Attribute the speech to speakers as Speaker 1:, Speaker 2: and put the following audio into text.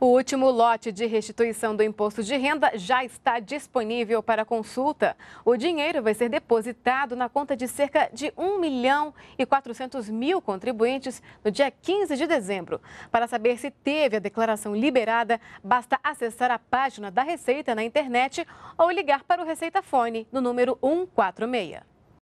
Speaker 1: O último lote de restituição do imposto de renda já está disponível para consulta. O dinheiro vai ser depositado na conta de cerca de 1 milhão e 400 mil contribuintes no dia 15 de dezembro. Para saber se teve a declaração liberada, basta acessar a página da Receita na internet ou ligar para o Receita Fone no número 146.